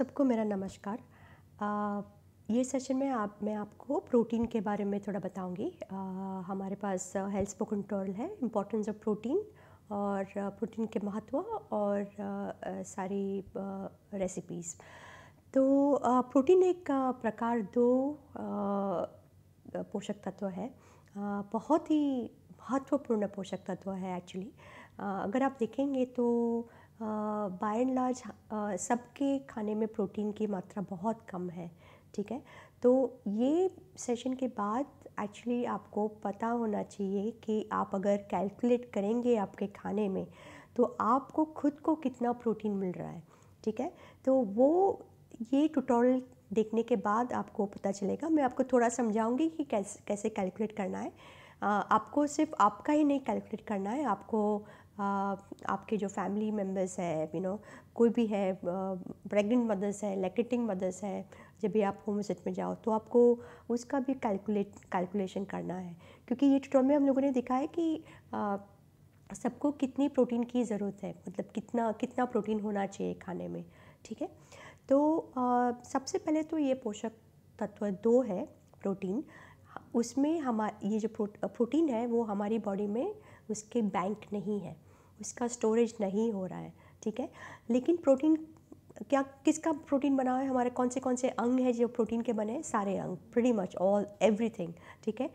सबको मेरा नमस्कार आ, ये सेशन में आप मैं आपको प्रोटीन के बारे में थोड़ा बताऊंगी हमारे पास हेल्थ स्पोकन टर्ल है इम्पोर्टेंस ऑफ प्रोटीन और प्रोटीन के महत्व और आ, सारी रेसिपीज़ तो आ, प्रोटीन एक प्रकार दो पोषक तत्व है आ, बहुत ही महत्वपूर्ण पोषक तत्व है एक्चुअली अगर आप देखेंगे तो बाय एंड लार्ज सबके खाने में प्रोटीन की मात्रा बहुत कम है ठीक है तो ये सेशन के बाद एक्चुअली आपको पता होना चाहिए कि आप अगर कैलकुलेट करेंगे आपके खाने में तो आपको खुद को कितना प्रोटीन मिल रहा है ठीक है तो वो ये ट्यूटोरियल देखने के बाद आपको पता चलेगा मैं आपको थोड़ा समझाऊंगी कि कैसे कैसे कैलकुलेट करना है आपको सिर्फ आपका ही नहीं कैलकुलेट करना है आपको आपके जो फैमिली मेम्बर्स है यू नो कोई भी है प्रेग्नेंट मदर्स है लैक्टेटिंग मदर्स है जब भी आप होम सेट में जाओ तो आपको उसका भी कैलकुलेट कैलकुलेशन करना है क्योंकि ये ट्यूटोरियल में हम लोगों ने देखा है कि सबको कितनी प्रोटीन की ज़रूरत है मतलब कितना कितना प्रोटीन होना चाहिए खाने में ठीक है तो आ, सबसे पहले तो ये पोषक तत्व दो है प्रोटीन उसमें हमार ये जो प्रो, प्रोटीन है वो हमारी बॉडी में उसके बैंक नहीं है उसका स्टोरेज नहीं हो रहा है ठीक है लेकिन प्रोटीन क्या किसका प्रोटीन बना है हमारे कौन से कौन से अंग है जो प्रोटीन के बने सारे अंग प्रीटी मच ऑल एवरीथिंग ठीक है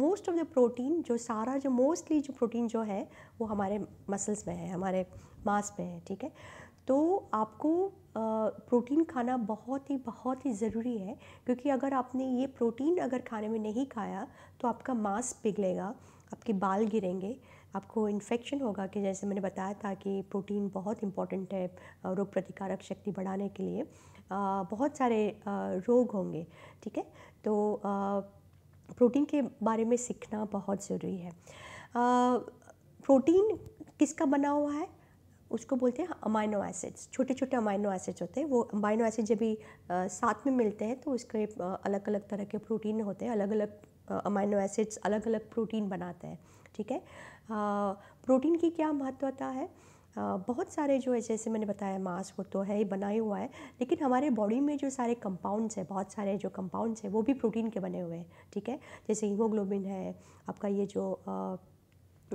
मोस्ट ऑफ द प्रोटीन जो सारा जो मोस्टली जो प्रोटीन जो है वो हमारे मसल्स में है हमारे मांस में है ठीक है तो आपको प्रोटीन खाना बहुत ही बहुत ही ज़रूरी है क्योंकि अगर आपने ये प्रोटीन अगर खाने में नहीं खाया तो आपका मांस पिघलेगा आपके बाल गिरेंगे आपको इन्फेक्शन होगा कि जैसे मैंने बताया था कि प्रोटीन बहुत इम्पॉर्टेंट है रोग प्रतिकारक शक्ति बढ़ाने के लिए बहुत सारे रोग होंगे ठीक है तो प्रोटीन के बारे में सीखना बहुत ज़रूरी है प्रोटीन किसका बना हुआ है उसको बोलते हैं अमाइनो एसिड्स छोटे छोटे अमाइनो एसिड्स होते हैं वो अमाइनो एसिड जब भी साथ में मिलते हैं तो उसके अलग अलग तरह के प्रोटीन होते हैं अलग अलग अमाइनो एसिड्स अलग अलग प्रोटीन बनाते हैं ठीक है प्रोटीन की क्या महत्वता है बहुत सारे जो है जैसे मैंने बताया मांस वो तो है ही बना ही हुआ है लेकिन हमारे बॉडी में जो सारे कंपाउंड्स हैं बहुत सारे जो कंपाउंड्स हैं वो भी प्रोटीन के बने हुए हैं ठीक है जैसे हीमोग्लोबिन है आपका ये जो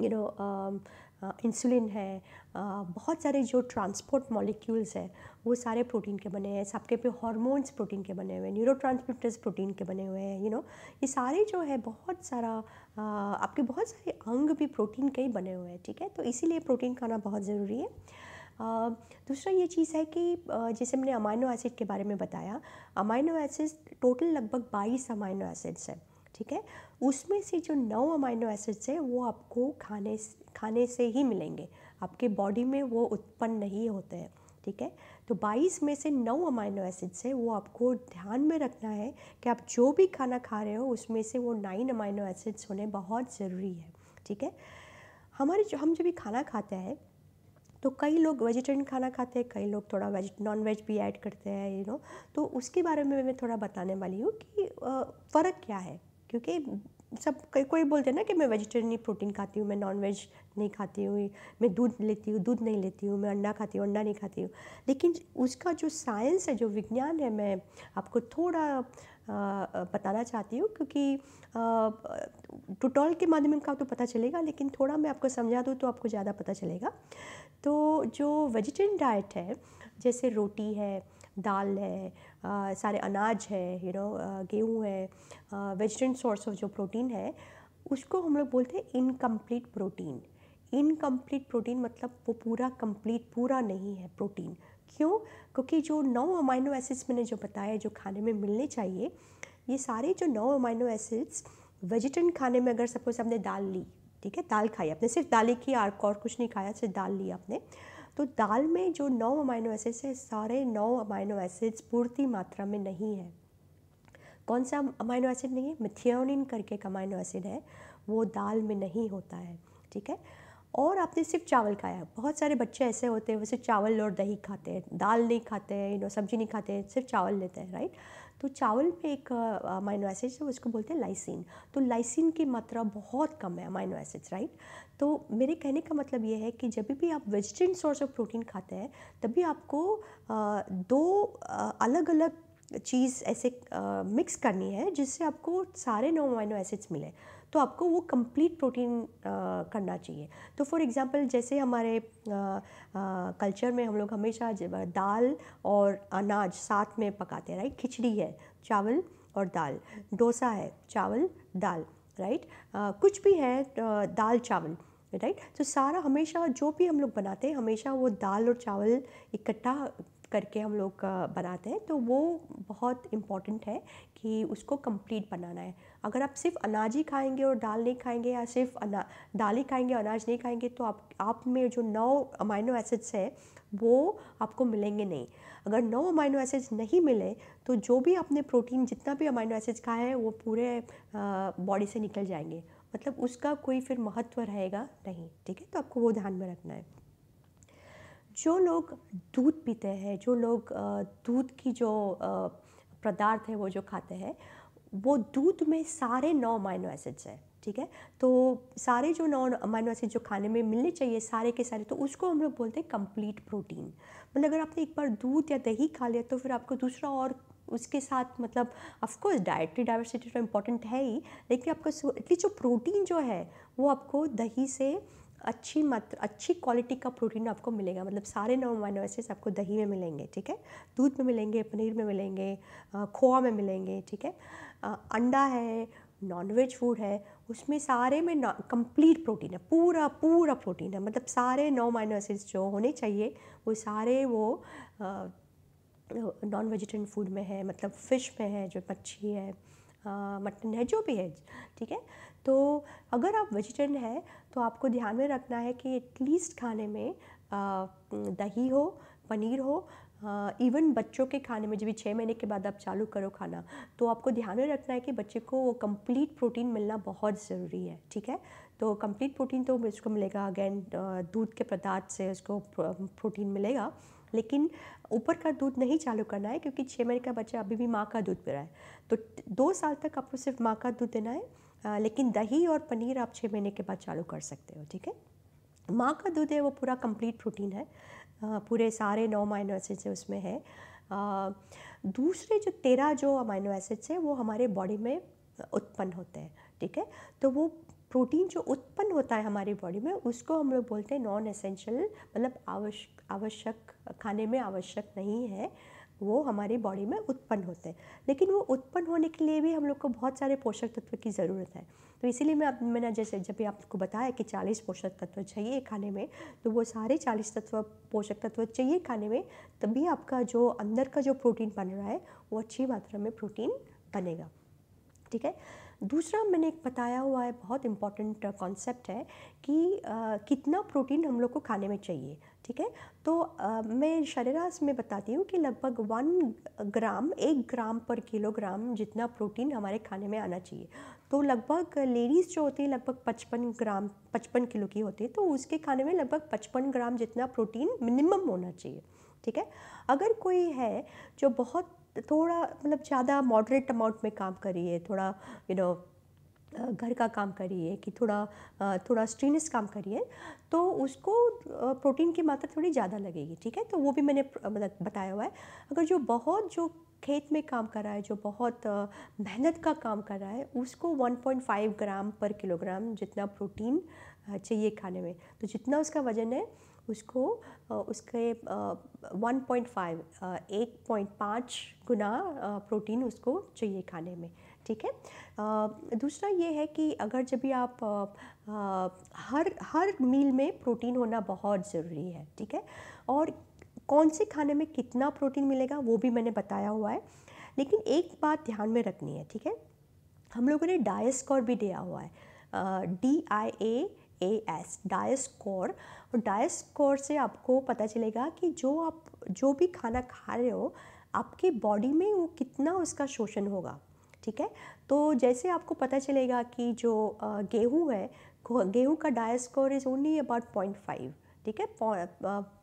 यू नो इंसुलिन है बहुत सारे जो ट्रांसपोर्ट मॉलिक्यूल्स हैं वो सारे प्रोटीन के बने हैं सबके पे हॉर्मोन्स प्रोटीन के बने हुए हैं न्यूरो प्रोटीन के बने हुए हैं यू नो ये सारे जो है बहुत सारा आपके बहुत सारे अंग भी प्रोटीन के ही बने हुए हैं ठीक है तो इसीलिए प्रोटीन खाना बहुत ज़रूरी है दूसरा ये चीज़ है कि जैसे मैंने अमाइनो एसिड के बारे में बताया अमाइनो एसिड टोटल लगभग बाईस अमाइनो एसिड्स है ठीक है उसमें से जो नौ अमाइनो एसिड्स है वो आपको खाने खाने से ही मिलेंगे आपके बॉडी में वो उत्पन्न नहीं होते हैं ठीक है तो 22 में से 9 अमाइनो एसिड्स हैं वो आपको ध्यान में रखना है कि आप जो भी खाना खा रहे हो उसमें से वो 9 अमाइनो एसिड्स होने बहुत ज़रूरी है ठीक है हमारे जो हम जब भी खाना खाते हैं तो कई लोग वेजिटेरियन खाना खाते हैं कई लोग थोड़ा वेज नॉन वेज भी ऐड करते हैं यू नो तो उसके बारे में मैं थोड़ा बताने वाली हूँ कि फ़र्क क्या है क्योंकि सब कोई बोलते हैं ना कि मैं वेजिटेरियन ही प्रोटीन खाती हूँ मैं नॉन वेज नहीं खाती हूँ मैं दूध लेती हूँ दूध नहीं लेती हूँ मैं अंडा खाती हूँ अंडा नहीं खाती हूँ लेकिन उसका जो साइंस है जो विज्ञान है मैं आपको थोड़ा बताना चाहती हूँ क्योंकि टुटोल के माध्यम का तो पता चलेगा लेकिन थोड़ा मैं आपको समझा दूँ तो आपको ज़्यादा पता चलेगा तो जो वेजिटेरियन डाइट है जैसे रोटी है दाल है सारे अनाज है यू नो गेहूँ है वेजिटेरियन सोर्स ऑफ जो प्रोटीन है उसको हम लोग बोलते हैं इनकम्प्लीट प्रोटीन इनकम्प्लीट प्रोटीन मतलब वो पूरा कम्प्लीट पूरा नहीं है प्रोटीन क्यों क्योंकि जो नौ अमाइनो एसिड्स मैंने जो बताया जो खाने में मिलने चाहिए ये सारे जो नौ अमाइनो एसिड्स वेजिटेरियन खाने में अगर सपोज हमने दाल ली ठीक है दाल खाई आपने सिर्फ दाल ही की और कुछ नहीं खाया सिर्फ दाल ली आपने तो दाल में जो नौ अमाइनो एसिड्स है सारे नौ अमाइनो एसिड्स पूर्ति मात्रा में नहीं है कौन सा अमाइनो एसिड नहीं है मिथियोनिन करके एक अमाइनो एसिड है वो दाल में नहीं होता है ठीक है और आपने सिर्फ चावल खाया बहुत सारे बच्चे ऐसे होते हैं वो सिर्फ चावल और दही खाते हैं दाल नहीं खाते हैं यू नो सब्जी नहीं खाते हैं सिर्फ चावल लेते हैं राइट तो चावल में एक अमाइनो एसिड है उसको बोलते हैं लाइसिन तो लाइसिन की मात्रा बहुत कम है अमाइनो एसिड्स राइट तो मेरे कहने का मतलब ये है कि जब भी आप वेजिटेरियन सोर्स ऑफ प्रोटीन खाते हैं तभी आपको दो अलग अलग चीज़ ऐसे मिक्स करनी है जिससे आपको सारे नो अमाइनो एसिड्स मिले तो आपको वो कंप्लीट प्रोटीन करना चाहिए तो फॉर एग्ज़ाम्पल जैसे हमारे कल्चर में हम लोग हमेशा दाल और अनाज साथ में पकाते हैं राइट खिचड़ी है चावल और दाल डोसा है चावल दाल राइट कुछ भी है दाल चावल राइट तो सारा हमेशा जो भी हम लोग बनाते हैं हमेशा वो दाल और चावल इकट्ठा करके हम लोग बनाते हैं तो वो बहुत इम्पॉर्टेंट है कि उसको कंप्लीट बनाना है अगर आप सिर्फ अनाज ही खाएंगे और दाल नहीं खाएंगे या सिर्फ अना दाल ही खाएंगे अनाज नहीं खाएंगे तो आप आप में जो नौ अमाइनो एसिड्स है वो आपको मिलेंगे नहीं अगर नौ अमाइनो एसिड्स नहीं मिले तो जो भी आपने प्रोटीन जितना भी अमाइनो एसिड्स खाए हैं वो पूरे बॉडी से निकल जाएंगे मतलब उसका कोई फिर महत्व रहेगा नहीं ठीक है तो आपको वो ध्यान में रखना है जो लोग दूध पीते हैं जो लोग दूध की जो पदार्थ है वो जो खाते हैं वो दूध में सारे नौ माइनो एसिड्स हैं ठीक है तो सारे जो नॉन अमाइनो एसिड जो खाने में मिलने चाहिए सारे के सारे तो उसको हम लोग बोलते हैं कंप्लीट प्रोटीन मतलब अगर आपने एक बार दूध या दही खा लिया तो फिर आपको दूसरा और उसके साथ मतलब ऑफकोर्स डाइटरी डाइवर्सिटी तो इम्पॉर्टेंट है ही लेकिन आपका एटलीस्ट जो प्रोटीन जो है वो आपको दही से अच्छी मात्रा अच्छी क्वालिटी का प्रोटीन आपको मिलेगा मतलब सारे नौ अमाइनो एसिड्स आपको दही में मिलेंगे ठीक है दूध में मिलेंगे पनीर में मिलेंगे खोआ में मिलेंगे ठीक है अंडा है नॉनवेज फूड है उसमें सारे में कंप्लीट प्रोटीन है पूरा पूरा प्रोटीन है मतलब सारे नौ माइनो एसिड्स जो होने चाहिए वो सारे वो आ, नॉन वेजिटेरियन फूड में है मतलब फ़िश में है जो मच्छी है मटन है जो भी है ठीक है तो अगर आप वेजिटेरियन है तो आपको ध्यान में रखना है कि एटलीस्ट खाने में आ, दही हो पनीर हो इवन बच्चों के खाने में जब छः महीने के बाद आप चालू करो खाना तो आपको ध्यान में रखना है कि बच्चे को वो कम्प्लीट प्रोटीन मिलना बहुत ज़रूरी है ठीक है तो कम्प्लीट प्रोटीन तो उसको मिलेगा अगेन दूध के पदार्थ से उसको प्रोटीन मिलेगा लेकिन ऊपर का दूध नहीं चालू करना है क्योंकि छः महीने का बच्चा अभी भी माँ का दूध पी रहा है तो दो साल तक आपको सिर्फ माँ का दूध देना है आ, लेकिन दही और पनीर आप छः महीने के बाद चालू कर सकते हो ठीक है माँ का दूध है वो पूरा कंप्लीट प्रोटीन है आ, पूरे सारे नौ अमाइनो एसिड्स उसमें है आ, दूसरे जो तेरह जो अमाइनो एसिड्स है वो हमारे बॉडी में उत्पन्न होते हैं ठीक है तो वो प्रोटीन जो उत्पन्न होता है हमारी बॉडी में उसको हम लोग बोलते हैं नॉन एसेंशियल मतलब आवश्यक आवश्यक खाने में आवश्यक नहीं है वो हमारी बॉडी में उत्पन्न होते हैं लेकिन वो उत्पन्न होने के लिए भी हम लोग को बहुत सारे पोषक तत्व की ज़रूरत है तो इसीलिए मैं मैंने जैसे जब भी आपको बताया कि 40 पोषक तत्व चाहिए खाने में तो वो सारे 40 तत्व पोषक तत्व चाहिए खाने में तभी आपका जो अंदर का जो प्रोटीन बन रहा है वो अच्छी मात्रा में प्रोटीन बनेगा ठीक है दूसरा मैंने एक बताया हुआ है बहुत इम्पॉर्टेंट कॉन्सेप्ट है कि आ, कितना प्रोटीन हम लोग को खाने में चाहिए ठीक है तो आ, मैं शरेराश में बताती हूँ कि लगभग वन ग्राम एक ग्राम पर किलोग्राम जितना प्रोटीन हमारे खाने में आना चाहिए तो लगभग लेडीज़ जो होती है लगभग पचपन ग्राम पचपन किलो की होती है तो उसके खाने में लगभग पचपन ग्राम जितना प्रोटीन मिनिमम होना चाहिए ठीक है अगर कोई है जो बहुत थोड़ा मतलब ज़्यादा मॉडरेट अमाउंट में काम करिए थोड़ा यू you नो know, घर का काम करिए कि थोड़ा थोड़ा स्ट्रीनस काम करिए तो उसको प्रोटीन की मात्रा थोड़ी ज़्यादा लगेगी ठीक है तो वो भी मैंने मतलब बताया हुआ है अगर जो बहुत जो खेत में काम कर रहा है जो बहुत मेहनत का काम कर रहा है उसको 1.5 ग्राम पर किलोग्राम जितना प्रोटीन चाहिए खाने में तो जितना उसका वज़न है उसको उसके 1.5 1.5 गुना प्रोटीन उसको चाहिए खाने में ठीक है दूसरा ये है कि अगर जब भी आप हर हर मील में प्रोटीन होना बहुत ज़रूरी है ठीक है और कौन से खाने में कितना प्रोटीन मिलेगा वो भी मैंने बताया हुआ है लेकिन एक बात ध्यान में रखनी है ठीक है हम लोगों ने डायस्कोर भी दिया हुआ है D I A A S डायस्कोर और डाइस स्कोर से आपको पता चलेगा कि जो आप जो भी खाना खा रहे हो आपके बॉडी में वो कितना उसका शोषण होगा ठीक है तो जैसे आपको पता चलेगा कि जो गेहूँ है गेहूँ का DIAAS score is only about point five ठीक है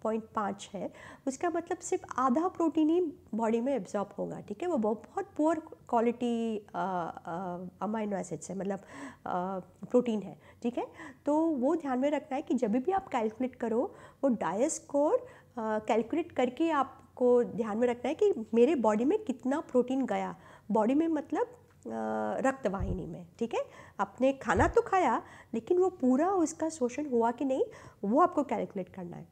पॉइंट पाँच है उसका मतलब सिर्फ आधा प्रोटीन ही बॉडी में एब्जॉर्ब होगा ठीक है वो बहुत पुअर क्वालिटी अमाइनो एसिड्स है मतलब प्रोटीन है ठीक है तो वो ध्यान में रखना है कि जब भी आप कैलकुलेट करो वो डायर स्कोर कैलकुलेट करके आपको ध्यान में रखना है कि मेरे बॉडी में कितना प्रोटीन गया बॉडी में मतलब रक्तवाहिनी में ठीक है आपने खाना तो खाया लेकिन वो पूरा उसका शोषण हुआ कि नहीं वो आपको कैलकुलेट करना है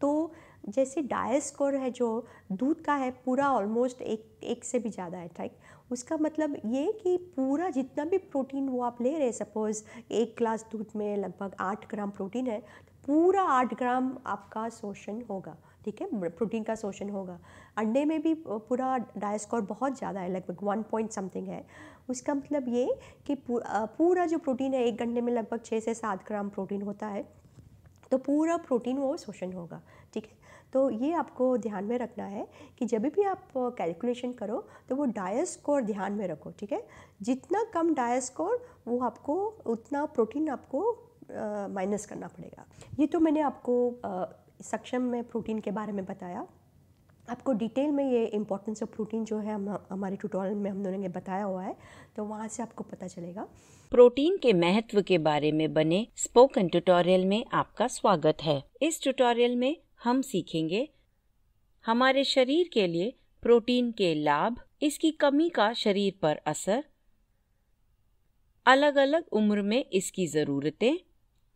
तो जैसे डायल स्कोर है जो दूध का है पूरा ऑलमोस्ट एक एक से भी ज़्यादा है ठीक उसका मतलब ये कि पूरा जितना भी प्रोटीन वो आप ले रहे हैं सपोज़ एक ग्लास दूध में लगभग आठ ग्राम प्रोटीन है तो पूरा आठ ग्राम आपका शोषण होगा ठीक है प्रोटीन का शोषण होगा अंडे में भी पूरा डायस्कोर बहुत ज़्यादा है लगभग वन पॉइंट समथिंग है उसका मतलब ये कि पूरा जो प्रोटीन है एक घंटे में लगभग छः से सात ग्राम प्रोटीन होता है तो पूरा प्रोटीन वो शोषण होगा ठीक है तो ये आपको ध्यान में रखना है कि जब भी आप कैलकुलेशन करो तो वो डायस स्कोर ध्यान में रखो ठीक है जितना कम डायस स्कोर वो आपको उतना प्रोटीन आपको माइनस करना पड़ेगा ये तो मैंने आपको सक्षम में प्रोटीन के बारे में बताया आपको डिटेल में ये इंपॉर्टेंस ऑफ प्रोटीन जो है हमारे ट्यूटोरियल में हम दोनों ने बताया हुआ है तो वहाँ से आपको पता चलेगा प्रोटीन के महत्व के बारे में बने स्पोकन ट्यूटोरियल में आपका स्वागत है इस ट्यूटोरियल में हम सीखेंगे हमारे शरीर के लिए प्रोटीन के लाभ इसकी कमी का शरीर पर असर अलग अलग उम्र में इसकी ज़रूरतें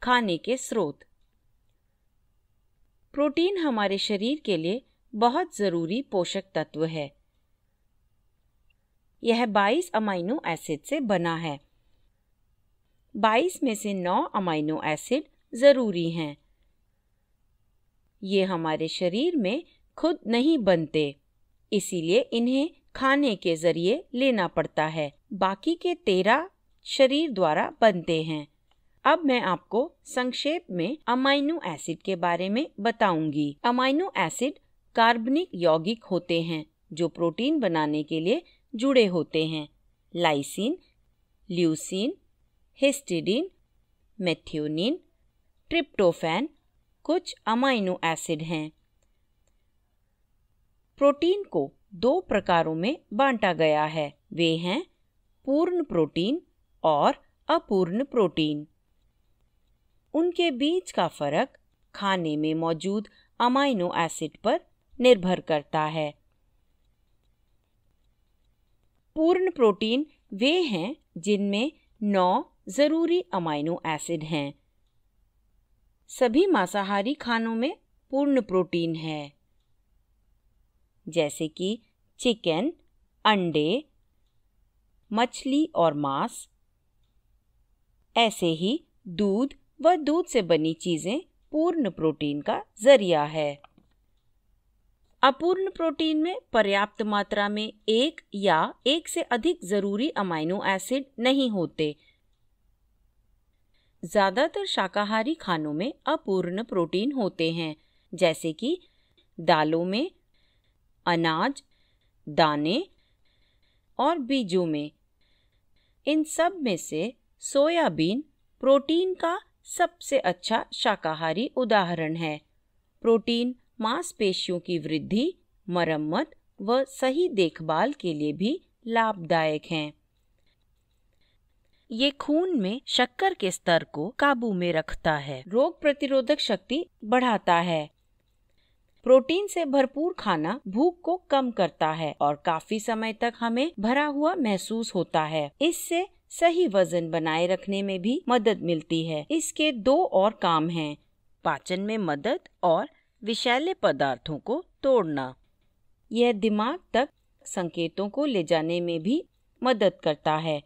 खाने के स्रोत प्रोटीन हमारे शरीर के लिए बहुत ज़रूरी पोषक तत्व है यह 22 अमाइनो एसिड से बना है 22 में से 9 अमाइनो एसिड ज़रूरी हैं ये हमारे शरीर में खुद नहीं बनते इसीलिए इन्हें खाने के ज़रिए लेना पड़ता है बाकी के तेरह शरीर द्वारा बनते हैं अब मैं आपको संक्षेप में अमाइनो एसिड के बारे में बताऊंगी अमाइनो एसिड कार्बनिक यौगिक होते हैं जो प्रोटीन बनाने के लिए जुड़े होते हैं lysine leucine histidine methionine tryptophan कुछ अमाइनो एसिड हैं प्रोटीन को दो प्रकारों में बांटा गया है वे हैं पूर्ण प्रोटीन और अपूर्ण प्रोटीन उनके बीच का फर्क खाने में मौजूद अमाइनो एसिड पर निर्भर करता है पूर्ण प्रोटीन वे हैं जिनमें नौ ज़रूरी अमाइनो एसिड हैं सभी मांसाहारी खानों में पूर्ण प्रोटीन है जैसे कि चिकन अंडे मछली और मांस ऐसे ही दूध व दूध से बनी चीज़ें पूर्ण प्रोटीन का जरिया है अपूर्ण प्रोटीन में पर्याप्त मात्रा में एक या एक से अधिक जरूरी अमाइनो एसिड नहीं होते ज़्यादातर शाकाहारी खानों में अपूर्ण प्रोटीन होते हैं जैसे कि दालों में अनाज दाने और बीजों में इन सब में से सोयाबीन प्रोटीन का सबसे अच्छा शाकाहारी उदाहरण है प्रोटीन मांसपेशियों की वृद्धि मरम्मत व सही देखभाल के लिए भी लाभदायक हैं ये खून में शक्कर के स्तर को काबू में रखता है रोग प्रतिरोधक शक्ति बढ़ाता है प्रोटीन से भरपूर खाना भूख को कम करता है और काफी समय तक हमें भरा हुआ महसूस होता है इससे सही वजन बनाए रखने में भी मदद मिलती है इसके दो और काम हैं पाचन में मदद और विषैले पदार्थों को तोड़ना यह दिमाग तक संकेतों को ले जाने में भी मदद करता है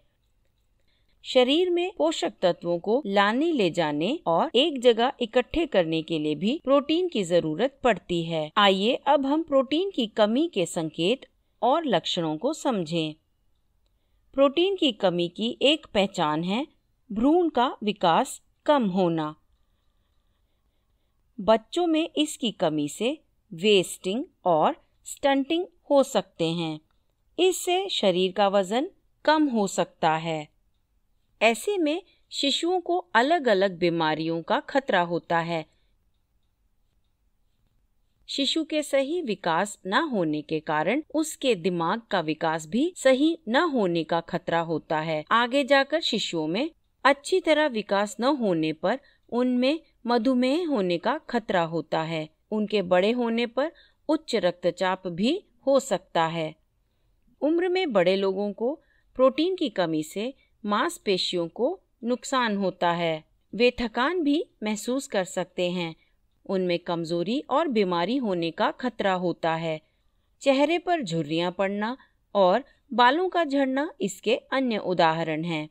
शरीर में पोषक तत्वों को लाने ले जाने और एक जगह इकट्ठे करने के लिए भी प्रोटीन की जरूरत पड़ती है आइए अब हम प्रोटीन की कमी के संकेत और लक्षणों को समझें प्रोटीन की कमी की एक पहचान है भ्रूण का विकास कम होना बच्चों में इसकी कमी से वेस्टिंग और स्टंटिंग हो सकते हैं इससे शरीर का वजन कम हो सकता है ऐसे में शिशुओं को अलग अलग बीमारियों का खतरा होता है शिशु के सही विकास न होने के कारण उसके दिमाग का विकास भी सही न होने का खतरा होता है आगे जाकर शिशुओं में अच्छी तरह विकास न होने पर उनमें मधुमेह होने का खतरा होता है उनके बड़े होने पर उच्च रक्तचाप भी हो सकता है उम्र में बड़े लोगों को प्रोटीन की कमी से मांसपेशियों को नुकसान होता है वे थकान भी महसूस कर सकते हैं उनमें कमजोरी और बीमारी होने का खतरा होता है चेहरे पर झुर्रियां पड़ना और बालों का झड़ना इसके अन्य उदाहरण हैं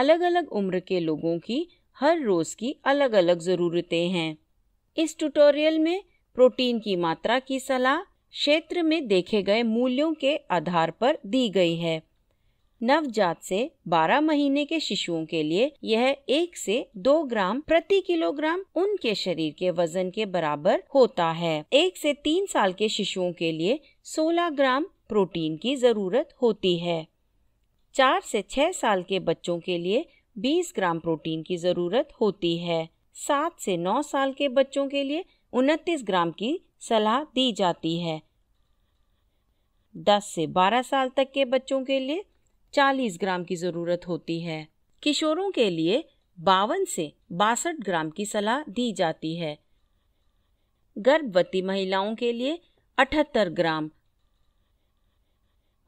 अलग अलग उम्र के लोगों की हर रोज की अलग अलग ज़रूरतें हैं इस ट्यूटोरियल में प्रोटीन की मात्रा की सलाह क्षेत्र में देखे गए मूल्यों के आधार पर दी गई है नवजात से 12 महीने के शिशुओं के लिए यह एक से दो ग्राम प्रति किलोग्राम उनके शरीर के वजन के बराबर होता है एक से तीन साल के शिशुओं के लिए 16 ग्राम प्रोटीन की जरूरत होती है चार से छह साल के बच्चों के लिए 20 ग्राम प्रोटीन की जरूरत होती है सात से नौ साल के बच्चों के लिए उनतीस ग्राम की सलाह दी जाती है दस से बारह साल तक के बच्चों के लिए चालीस ग्राम की ज़रूरत होती है किशोरों के लिए बावन से बासठ ग्राम की सलाह दी जाती है गर्भवती महिलाओं के लिए अठहत्तर ग्राम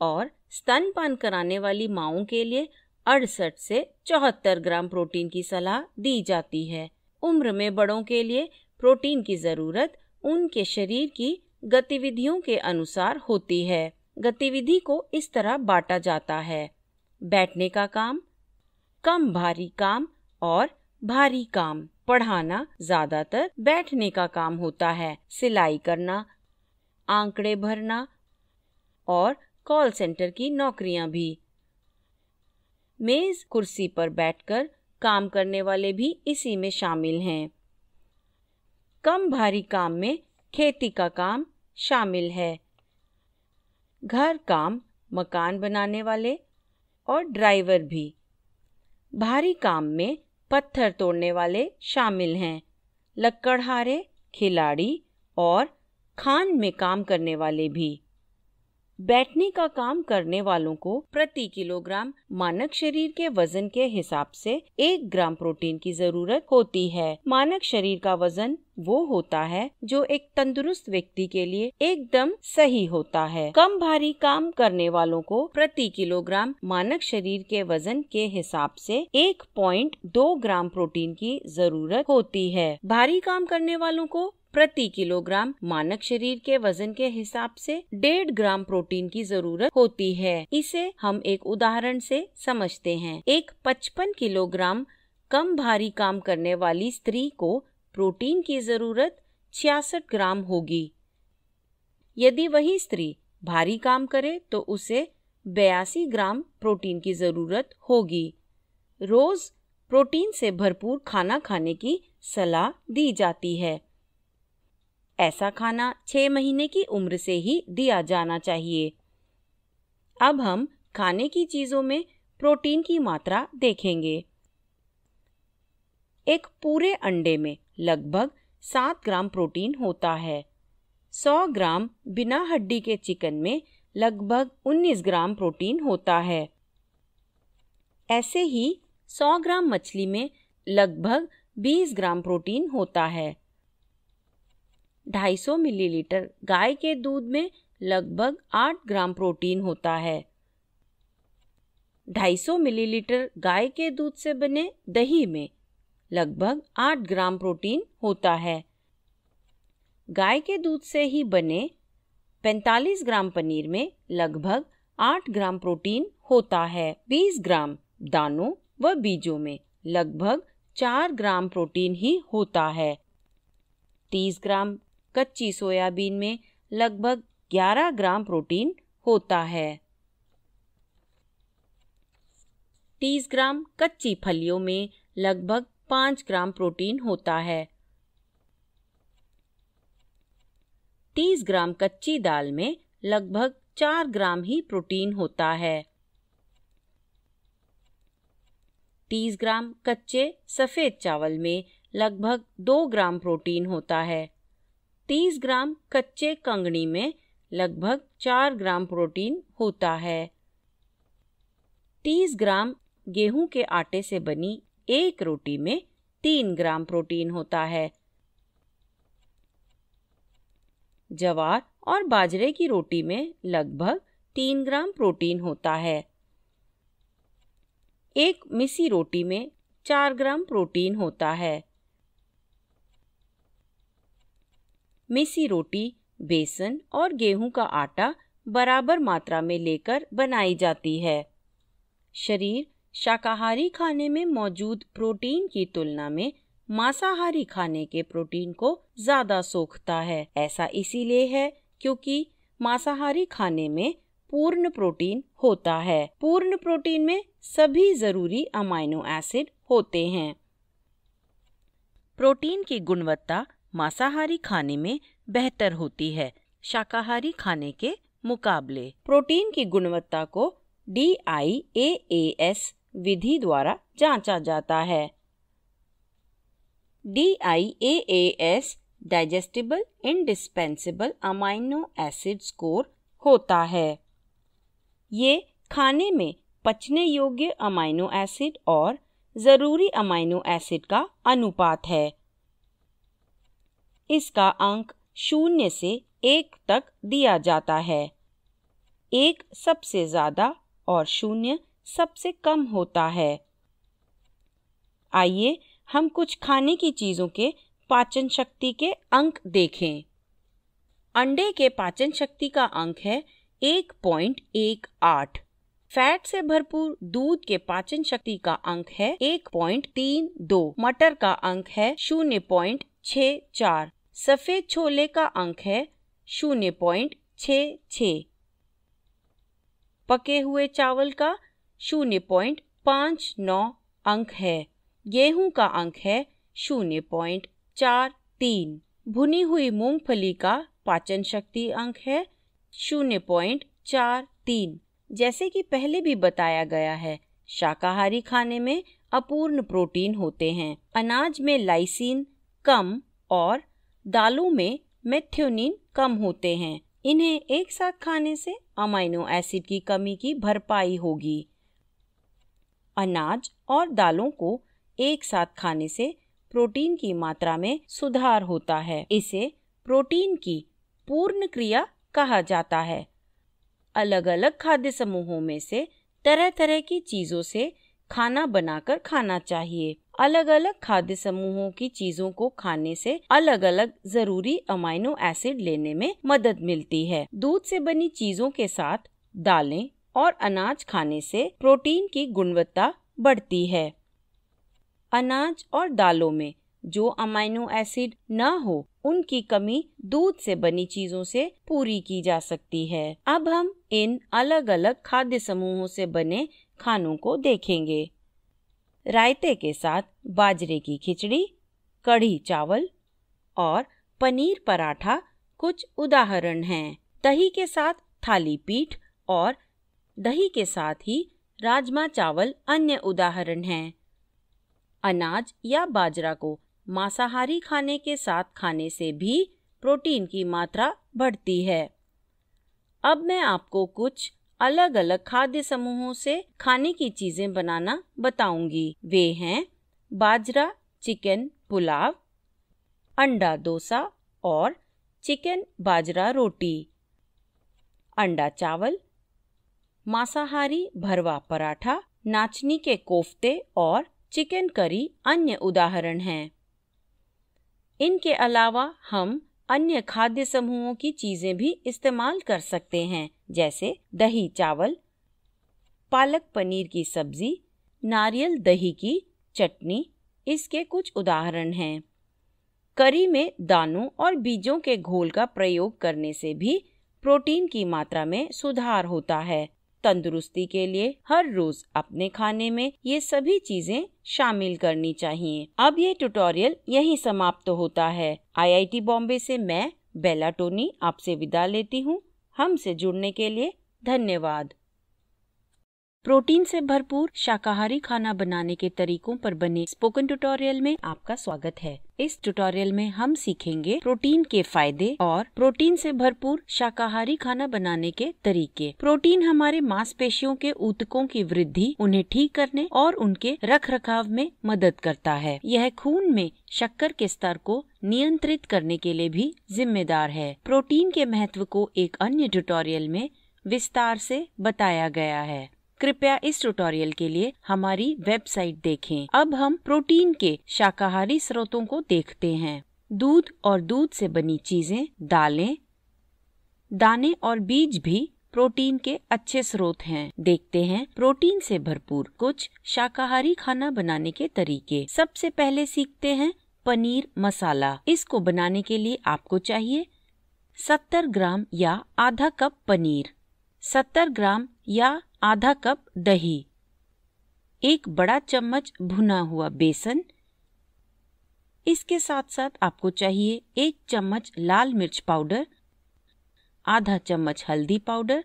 और स्तनपान कराने वाली माओ के लिए अड़सठ से चौहत्तर ग्राम प्रोटीन की सलाह दी जाती है उम्र में बड़ों के लिए प्रोटीन की ज़रूरत उनके शरीर की गतिविधियों के अनुसार होती है गतिविधि को इस तरह बांटा जाता है बैठने का काम कम भारी काम और भारी काम पढ़ाना ज्यादातर बैठने का काम होता है सिलाई करना आंकड़े भरना और कॉल सेंटर की नौकरियां भी मेज कुर्सी पर बैठकर काम करने वाले भी इसी में शामिल हैं कम भारी काम में खेती का काम शामिल है घर काम मकान बनाने वाले और ड्राइवर भी भारी काम में पत्थर तोड़ने वाले शामिल हैं लक्कड़हारे खिलाड़ी और खान में काम करने वाले भी बैठने का काम करने वालों को प्रति किलोग्राम मानक शरीर के वजन के हिसाब से एक ग्राम प्रोटीन की जरूरत होती है मानक शरीर का वजन वो होता है जो एक तंदुरुस्त व्यक्ति के लिए एकदम सही होता है कम भारी काम करने वालों को प्रति किलोग्राम मानक शरीर के वजन के हिसाब से दो ग्राम प्रोटीन की जरूरत होती है भारी काम करने वालों को प्रति किलोग्राम मानक शरीर के वजन के हिसाब से डेढ़ ग्राम प्रोटीन की जरूरत होती है इसे हम एक उदाहरण से समझते हैं एक 55 किलोग्राम कम भारी काम करने वाली स्त्री को प्रोटीन की जरूरत छियासठ ग्राम होगी यदि वही स्त्री भारी काम करे तो उसे बयासी ग्राम प्रोटीन की जरूरत होगी रोज प्रोटीन से भरपूर खाना खाने की सलाह दी जाती है ऐसा खाना छः महीने की उम्र से ही दिया जाना चाहिए अब हम खाने की चीज़ों में प्रोटीन की मात्रा देखेंगे एक पूरे अंडे में लगभग सात ग्राम प्रोटीन होता है सौ ग्राम बिना हड्डी के चिकन में लगभग उन्नीस ग्राम प्रोटीन होता है ऐसे ही सौ ग्राम मछली में लगभग बीस ग्राम प्रोटीन होता है 250 मिलीलीटर गाय के दूध में लगभग 8 ग्राम प्रोटीन होता है 250 मिलीलीटर गाय के दूध से बने दही में लगभग 8 ग्राम प्रोटीन होता है गाय के दूध से ही बने 45 ग्राम पनीर में लगभग 8 ग्राम प्रोटीन होता है 20 ग्राम दानों व बीजों में लगभग 4 ग्राम प्रोटीन ही होता है 30 ग्राम कच्ची सोयाबीन में लगभग 11 ग्राम प्रोटीन होता है 30 ग्राम कच्ची फलियों में लगभग 5 ग्राम प्रोटीन होता है 30 ग्राम कच्ची दाल में लगभग 4 ग्राम ही प्रोटीन होता है 30 ग्राम कच्चे सफ़ेद चावल में लगभग 2 ग्राम प्रोटीन होता है 30 ग्राम कच्चे कंगनी में लगभग 4 ग्राम प्रोटीन होता है 30 ग्राम गेहूं के आटे से बनी एक रोटी में 3 ग्राम प्रोटीन होता है जवार और बाजरे की रोटी में लगभग 3 ग्राम प्रोटीन होता है एक मिसी रोटी में 4 ग्राम प्रोटीन होता है मिसी रोटी बेसन और गेहूं का आटा बराबर मात्रा में लेकर बनाई जाती है शरीर शाकाहारी खाने में मौजूद प्रोटीन की तुलना में मांसाहारी खाने के प्रोटीन को ज्यादा सोखता है ऐसा इसीलिए है क्योंकि मांसाहारी खाने में पूर्ण प्रोटीन होता है पूर्ण प्रोटीन में सभी जरूरी अमाइनो एसिड होते हैं प्रोटीन की गुणवत्ता मांसाहारी खाने में बेहतर होती है शाकाहारी खाने के मुकाबले प्रोटीन की गुणवत्ता को डी आई ए एस विधि द्वारा जांचा जाता है D I A S digestible indispensable amino acid score होता है ये खाने में पचने योग्य अमाइनो एसिड और ज़रूरी अमाइनो एसिड का अनुपात है इसका अंक शून्य से एक तक दिया जाता है एक सबसे ज़्यादा और शून्य सबसे कम होता है आइए हम कुछ खाने की चीज़ों के पाचन शक्ति के अंक देखें अंडे के पाचन शक्ति का अंक है एक पॉइंट एक आठ फैट से भरपूर दूध के पाचन शक्ति का अंक है एक पॉइंट तीन दो मटर का अंक है शून्य पॉइंट छ चार सफ़ेद छोले का अंक है शून्य पॉइंट छ छ पके हुए चावल का शून्य पॉइंट पाँच नौ अंक है गेहूं का अंक है शून्य पॉइंट चार तीन भुनी हुई मूंगफली का पाचन शक्ति अंक है शून्य पॉइंट चार तीन जैसे कि पहले भी बताया गया है शाकाहारी खाने में अपूर्ण प्रोटीन होते हैं अनाज में लाइसिन कम और दालों में मेथ्योनिन कम होते हैं इन्हें एक साथ खाने से अमाइनो एसिड की कमी की भरपाई होगी अनाज और दालों को एक साथ खाने से प्रोटीन की मात्रा में सुधार होता है इसे प्रोटीन की पूर्ण क्रिया कहा जाता है अलग अलग खाद्य समूहों में से तरह तरह की चीज़ों से खाना बनाकर खाना चाहिए अलग अलग खाद्य समूहों की चीजों को खाने से अलग अलग जरूरी अमाइनो एसिड लेने में मदद मिलती है दूध से बनी चीजों के साथ दालें और अनाज खाने से प्रोटीन की गुणवत्ता बढ़ती है अनाज और दालों में जो अमाइनो एसिड न हो उनकी कमी दूध से बनी चीजों से पूरी की जा सकती है अब हम इन अलग अलग खाद्य समूहों से बने खानों को देखेंगे रायते के साथ बाजरे की खिचड़ी कढ़ी चावल और पनीर पराठा कुछ उदाहरण हैं दही के साथ थाली पीठ और दही के साथ ही राजमा चावल अन्य उदाहरण हैं अनाज या बाजरा को मांसाहारी खाने के साथ खाने से भी प्रोटीन की मात्रा बढ़ती है अब मैं आपको कुछ अलग अलग खाद्य समूहों से खाने की चीजें बनाना बताऊंगी वे हैं बाजरा चिकन पुलाव अंडा डोसा और चिकन बाजरा रोटी अंडा चावल मांसाहारी भरवा पराठा नाचनी के कोफ्ते और चिकन करी अन्य उदाहरण हैं इनके अलावा हम अन्य खाद्य समूहों की चीजें भी इस्तेमाल कर सकते हैं जैसे दही चावल पालक पनीर की सब्जी नारियल दही की चटनी इसके कुछ उदाहरण हैं करी में दानों और बीजों के घोल का प्रयोग करने से भी प्रोटीन की मात्रा में सुधार होता है तंदुरुस्ती के लिए हर रोज अपने खाने में ये सभी चीजें शामिल करनी चाहिए अब ये ट्यूटोरियल यहीं समाप्त तो होता है आईआईटी बॉम्बे से मैं बेला टोनी आपसे विदा लेती हूँ हमसे जुड़ने के लिए धन्यवाद प्रोटीन से भरपूर शाकाहारी खाना बनाने के तरीकों पर बने स्पोकन ट्यूटोरियल में आपका स्वागत है इस ट्यूटोरियल में हम सीखेंगे प्रोटीन के फायदे और प्रोटीन से भरपूर शाकाहारी खाना बनाने के तरीके प्रोटीन हमारे मांसपेशियों के ऊतकों की वृद्धि उन्हें ठीक करने और उनके रख रखाव में मदद करता है यह खून में शक्कर के स्तर को नियंत्रित करने के लिए भी जिम्मेदार है प्रोटीन के महत्व को एक अन्य ट्यूटोरियल में विस्तार से बताया गया है कृपया इस ट्यूटोरियल के लिए हमारी वेबसाइट देखें अब हम प्रोटीन के शाकाहारी स्रोतों को देखते हैं दूध और दूध से बनी चीजें दालें दाने और बीज भी प्रोटीन के अच्छे स्रोत हैं देखते हैं प्रोटीन से भरपूर कुछ शाकाहारी खाना बनाने के तरीके सबसे पहले सीखते हैं पनीर मसाला इसको बनाने के लिए आपको चाहिए 70 ग्राम या आधा कप पनीर 70 ग्राम या आधा कप दही एक बड़ा चम्मच भुना हुआ बेसन इसके साथ साथ आपको चाहिए एक चम्मच लाल मिर्च पाउडर आधा चम्मच हल्दी पाउडर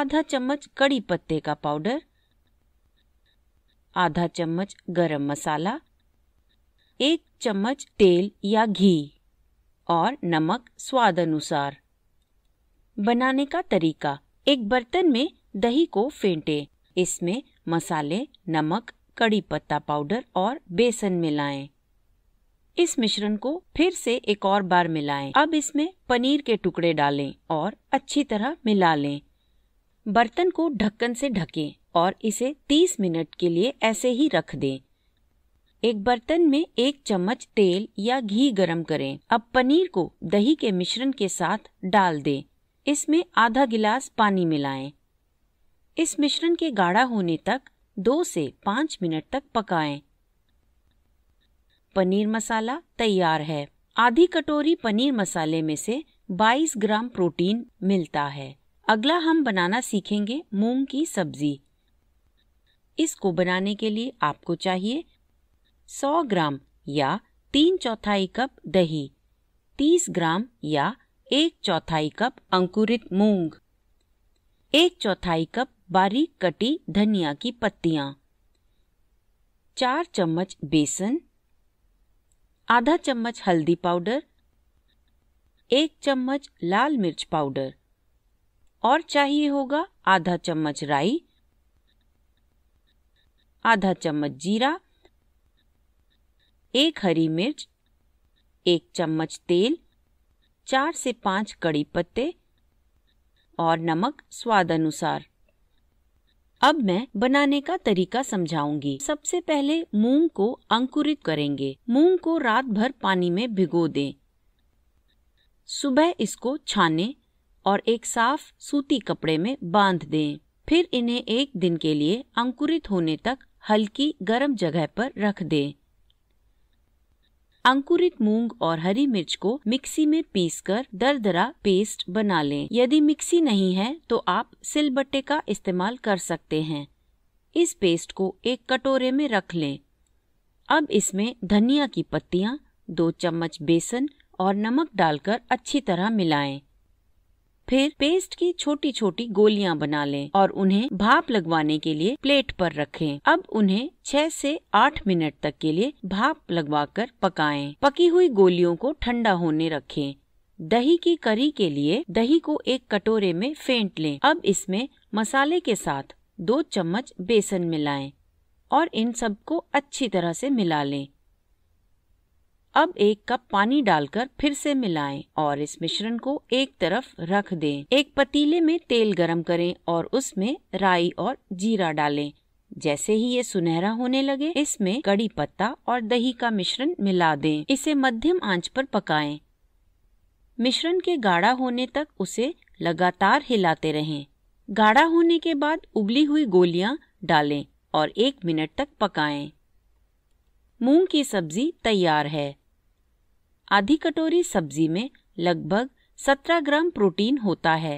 आधा चम्मच कड़ी पत्ते का पाउडर आधा चम्मच गरम मसाला एक चम्मच तेल या घी और नमक स्वाद अनुसार बनाने का तरीका एक बर्तन में दही को फेंटे इसमें मसाले नमक कड़ी पत्ता पाउडर और बेसन मिलाएं। इस मिश्रण को फिर से एक और बार मिलाएं। अब इसमें पनीर के टुकड़े डालें और अच्छी तरह मिला लें बर्तन को ढक्कन से ढकें और इसे 30 मिनट के लिए ऐसे ही रख दें एक बर्तन में एक चम्मच तेल या घी गरम करें अब पनीर को दही के मिश्रण के साथ डाल दें इसमें आधा गिलास पानी मिलाएं। इस मिश्रण के गाढ़ा होने तक दो से पाँच मिनट तक पकाएं। पनीर मसाला तैयार है आधी कटोरी पनीर मसाले में से 22 ग्राम प्रोटीन मिलता है अगला हम बनाना सीखेंगे मूंग की सब्जी इसको बनाने के लिए आपको चाहिए 100 ग्राम या तीन चौथाई कप दही 30 ग्राम या एक चौथाई कप अंकुरित मूंग एक चौथाई कप बारीक कटी धनिया की पत्तियां चार चम्मच बेसन आधा चम्मच हल्दी पाउडर एक चम्मच लाल मिर्च पाउडर और चाहिए होगा आधा चम्मच राई आधा चम्मच जीरा एक हरी मिर्च एक चम्मच तेल चार से पाँच कड़ी पत्ते और नमक स्वाद अनुसार अब मैं बनाने का तरीका समझाऊंगी सबसे पहले मूंग को अंकुरित करेंगे मूंग को रात भर पानी में भिगो दें सुबह इसको छाने और एक साफ सूती कपड़े में बांध दें फिर इन्हें एक दिन के लिए अंकुरित होने तक हल्की गर्म जगह पर रख दें अंकुरित मूंग और हरी मिर्च को मिक्सी में पीसकर दरदरा पेस्ट बना लें यदि मिक्सी नहीं है तो आप सिलबट्टे का इस्तेमाल कर सकते हैं इस पेस्ट को एक कटोरे में रख लें अब इसमें धनिया की पत्तियाँ दो चम्मच बेसन और नमक डालकर अच्छी तरह मिलाएं। फिर पेस्ट की छोटी छोटी गोलियां बना लें और उन्हें भाप लगवाने के लिए प्लेट पर रखें अब उन्हें 6 से 8 मिनट तक के लिए भाप लगवाकर पकाएं। पकी हुई गोलियों को ठंडा होने रखें दही की करी के लिए दही को एक कटोरे में फेंट लें अब इसमें मसाले के साथ दो चम्मच बेसन मिलाएं और इन सबको अच्छी तरह से मिला लें अब एक कप पानी डालकर फिर से मिलाएं और इस मिश्रण को एक तरफ रख दें। एक पतीले में तेल गरम करें और उसमें राई और जीरा डालें। जैसे ही ये सुनहरा होने लगे इसमें कड़ी पत्ता और दही का मिश्रण मिला दें। इसे मध्यम आंच पर पकाएं। मिश्रण के गाढ़ा होने तक उसे लगातार हिलाते रहें। गाढ़ा होने के बाद उबली हुई गोलियां डालें और एक मिनट तक पकाएं। मूंग की सब्जी तैयार है आधी कटोरी सब्जी में लगभग 17 ग्राम प्रोटीन होता है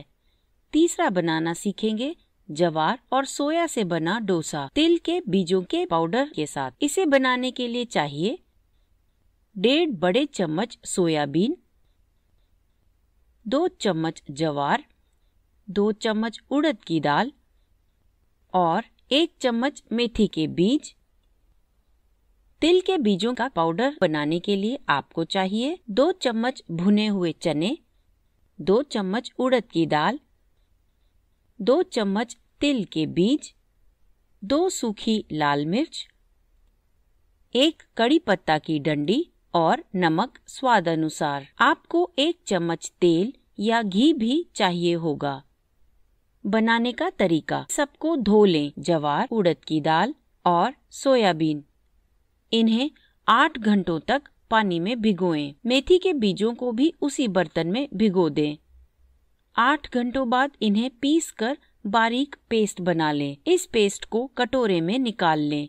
तीसरा बनाना सीखेंगे जवार और सोया से बना डोसा तिल के बीजों के पाउडर के साथ इसे बनाने के लिए चाहिए डेढ़ बड़े चम्मच सोयाबीन दो चम्मच जवार दो चम्मच उड़द की दाल और एक चम्मच मेथी के बीज तिल के बीजों का पाउडर बनाने के लिए आपको चाहिए दो चम्मच भुने हुए चने दो चम्मच उड़द की दाल दो चम्मच तिल के बीज दो सूखी लाल मिर्च एक कड़ी पत्ता की डंडी और नमक स्वाद अनुसार आपको एक चम्मच तेल या घी भी चाहिए होगा बनाने का तरीका सबको धो लें जवार उड़द की दाल और सोयाबीन इन्हें आठ घंटों तक पानी में भिगोएं। मेथी के बीजों को भी उसी बर्तन में भिगो दें। आठ घंटों बाद इन्हें पीस कर बारीक पेस्ट बना लें इस पेस्ट को कटोरे में निकाल लें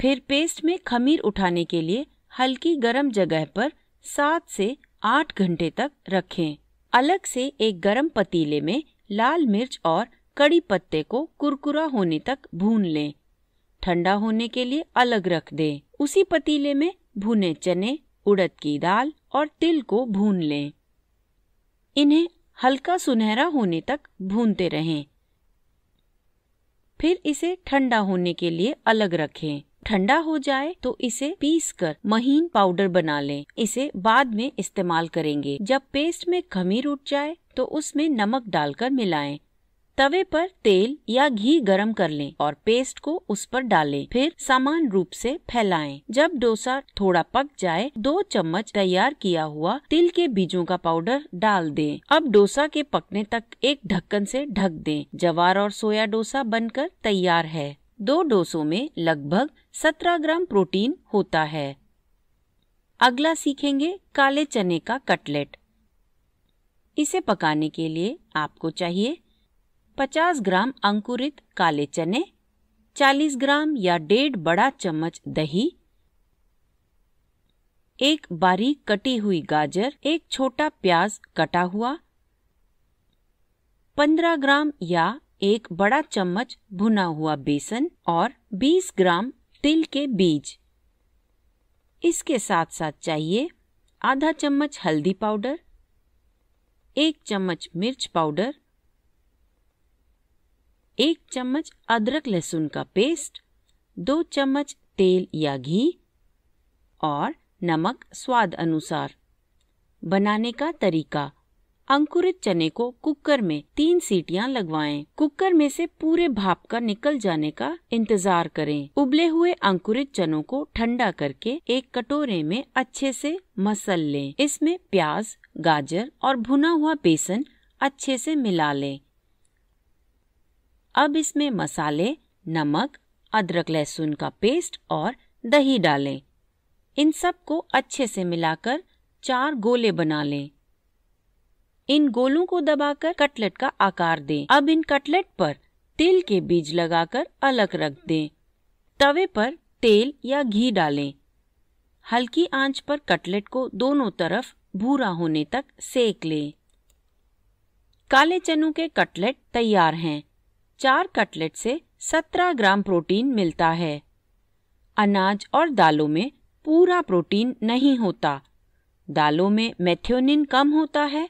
फिर पेस्ट में खमीर उठाने के लिए हल्की गर्म जगह पर सात से आठ घंटे तक रखें अलग से एक गर्म पतीले में लाल मिर्च और कड़ी पत्ते को कुरकुरा होने तक भून लें ठंडा होने के लिए अलग रख दें। उसी पतीले में भुने चने उड़द की दाल और तिल को भून लें इन्हें हल्का सुनहरा होने तक भूनते रहें फिर इसे ठंडा होने के लिए अलग रखें ठंडा हो जाए तो इसे पीस कर महीन पाउडर बना लें इसे बाद में इस्तेमाल करेंगे जब पेस्ट में खमीर उठ जाए तो उसमें नमक डालकर मिलाएं तवे पर तेल या घी गरम कर लें और पेस्ट को उस पर डालें फिर समान रूप से फैलाएं जब डोसा थोड़ा पक जाए दो चम्मच तैयार किया हुआ तिल के बीजों का पाउडर डाल दें अब डोसा के पकने तक एक ढक्कन से ढक दें जवार और सोया डोसा बनकर तैयार है दो डोसों में लगभग 17 ग्राम प्रोटीन होता है अगला सीखेंगे काले चने का कटलेट इसे पकाने के लिए आपको चाहिए 50 ग्राम अंकुरित काले चने 40 ग्राम या डेढ़ बड़ा चम्मच दही एक बारीक कटी हुई गाजर एक छोटा प्याज कटा हुआ 15 ग्राम या एक बड़ा चम्मच भुना हुआ बेसन और 20 ग्राम तिल के बीज इसके साथ साथ चाहिए आधा चम्मच हल्दी पाउडर एक चम्मच मिर्च पाउडर एक चम्मच अदरक लहसुन का पेस्ट दो चम्मच तेल या घी और नमक स्वाद अनुसार बनाने का तरीका अंकुरित चने को कुकर में तीन सीटियां लगवाएं। कुकर में से पूरे भाप का निकल जाने का इंतजार करें उबले हुए अंकुरित चनों को ठंडा करके एक कटोरे में अच्छे से मसल लें इसमें प्याज गाजर और भुना हुआ बेसन अच्छे से मिला लें अब इसमें मसाले नमक अदरक लहसुन का पेस्ट और दही डालें इन सब को अच्छे से मिलाकर चार गोले बना लें इन गोलों को दबाकर कटलेट का आकार दें अब इन कटलेट पर तिल के बीज लगाकर अलग रख दें तवे पर तेल या घी डालें हल्की आंच पर कटलेट को दोनों तरफ भूरा होने तक सेक लें काले चनों के कटलेट तैयार हैं चार कटलेट से 17 ग्राम प्रोटीन मिलता है अनाज और दालों में पूरा प्रोटीन नहीं होता दालों में मेथियोनिन कम होता है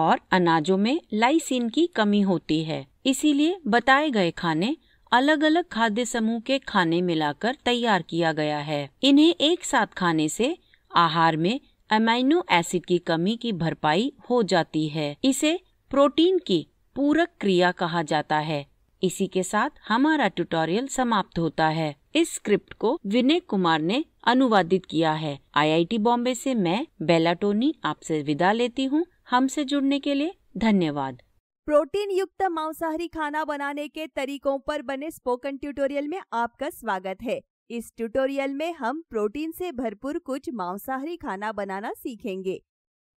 और अनाजों में लाइसिन की कमी होती है इसीलिए बताए गए खाने अलग अलग खाद्य समूह के खाने मिलाकर तैयार किया गया है इन्हें एक साथ खाने से आहार में अमाइनो एसिड की कमी की भरपाई हो जाती है इसे प्रोटीन की पूरक क्रिया कहा जाता है इसी के साथ हमारा ट्यूटोरियल समाप्त होता है इस स्क्रिप्ट को विनय कुमार ने अनुवादित किया है आईआईटी बॉम्बे से मैं बेला टोनी आपसे विदा लेती हूँ हमसे जुड़ने के लिए धन्यवाद प्रोटीन युक्त मांसाहारी खाना बनाने के तरीकों पर बने स्पोकन ट्यूटोरियल में आपका स्वागत है इस ट्यूटोरियल में हम प्रोटीन से भरपूर कुछ मांसाहारी खाना बनाना सीखेंगे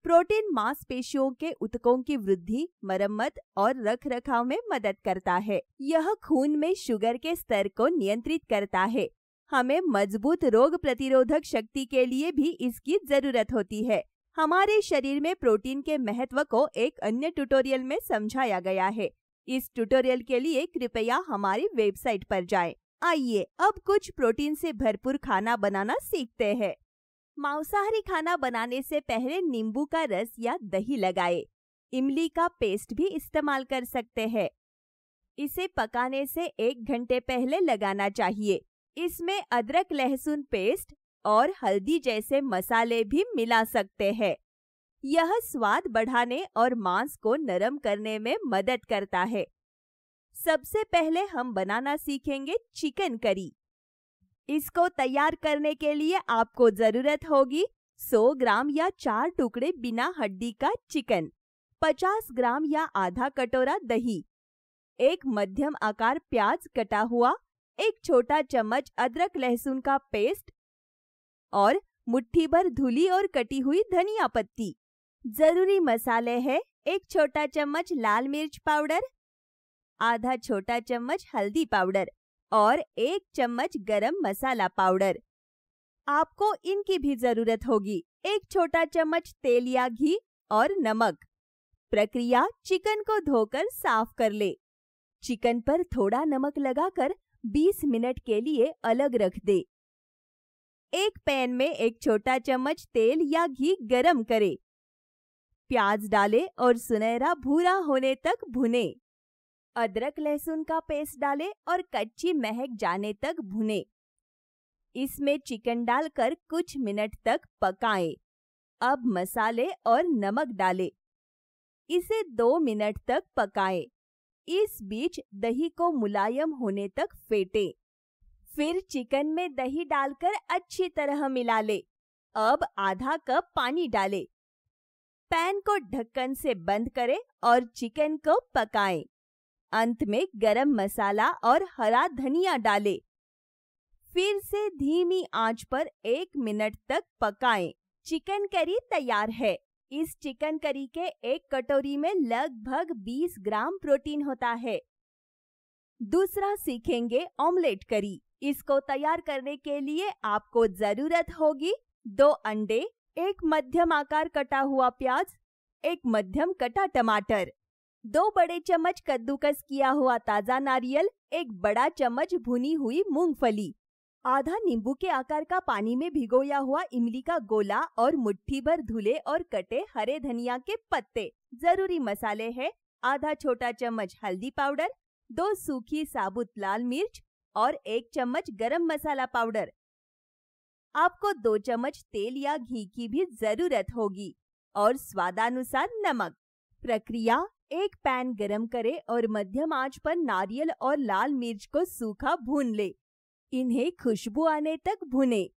प्रोटीन मांसपेशियों के उतकों की वृद्धि मरम्मत और रख रखाव में मदद करता है यह खून में शुगर के स्तर को नियंत्रित करता है हमें मजबूत रोग प्रतिरोधक शक्ति के लिए भी इसकी जरूरत होती है हमारे शरीर में प्रोटीन के महत्व को एक अन्य ट्यूटोरियल में समझाया गया है इस ट्यूटोरियल के लिए कृपया हमारी वेबसाइट पर जाएं। आइए अब कुछ प्रोटीन से भरपूर खाना बनाना सीखते हैं मांसाहारी खाना बनाने से पहले नींबू का रस या दही लगाए इमली का पेस्ट भी इस्तेमाल कर सकते हैं इसे पकाने से एक घंटे पहले लगाना चाहिए इसमें अदरक लहसुन पेस्ट और हल्दी जैसे मसाले भी मिला सकते हैं यह स्वाद बढ़ाने और मांस को नरम करने में मदद करता है सबसे पहले हम बनाना सीखेंगे चिकन करी इसको तैयार करने के लिए आपको जरूरत होगी 100 ग्राम या चार टुकड़े बिना हड्डी का चिकन 50 ग्राम या आधा कटोरा दही एक मध्यम आकार प्याज कटा हुआ एक छोटा चम्मच अदरक लहसुन का पेस्ट और मुट्ठी भर धुली और कटी हुई धनिया पत्ती जरूरी मसाले हैं एक छोटा चम्मच लाल मिर्च पाउडर आधा छोटा चम्मच हल्दी पाउडर और एक चम्मच गरम मसाला पाउडर आपको इनकी भी जरूरत होगी एक छोटा चम्मच तेल या घी और नमक प्रक्रिया चिकन को धोकर साफ कर ले चिकन पर थोड़ा नमक लगाकर 20 मिनट के लिए अलग रख दे एक पैन में एक छोटा चम्मच तेल या घी गरम करें। प्याज डालें और सुनहरा भूरा होने तक भुने अदरक लहसुन का पेस्ट डालें और कच्ची महक जाने तक भुने इसमें चिकन डालकर कुछ मिनट तक पकाएं। अब मसाले और नमक डालें। इसे दो मिनट तक पकाएं। इस बीच दही को मुलायम होने तक फेटे फिर चिकन में दही डालकर अच्छी तरह मिला ले अब आधा कप पानी डालें। पैन को ढक्कन से बंद करें और चिकन को पकाएं। अंत में गरम मसाला और हरा धनिया डालें। फिर से धीमी आंच पर एक मिनट तक पकाएं। चिकन करी तैयार है इस चिकन करी के एक कटोरी में लगभग 20 ग्राम प्रोटीन होता है दूसरा सीखेंगे ऑमलेट करी इसको तैयार करने के लिए आपको जरूरत होगी दो अंडे एक मध्यम आकार कटा हुआ प्याज एक मध्यम कटा टमाटर दो बड़े चम्मच कद्दूकस किया हुआ ताजा नारियल एक बड़ा चम्मच भुनी हुई मूंगफली आधा नींबू के आकार का पानी में भिगोया हुआ इमली का गोला और मुट्ठी भर धुले और कटे हरे धनिया के पत्ते जरूरी मसाले हैं आधा छोटा चम्मच हल्दी पाउडर दो सूखी साबुत लाल मिर्च और एक चम्मच गरम मसाला पाउडर आपको दो चम्मच तेल या घी की भी जरूरत होगी और स्वादानुसार नमक प्रक्रिया एक पैन गरम करें और मध्यम आंच पर नारियल और लाल मिर्च को सूखा भून ले इन्हें खुशबू आने तक भुने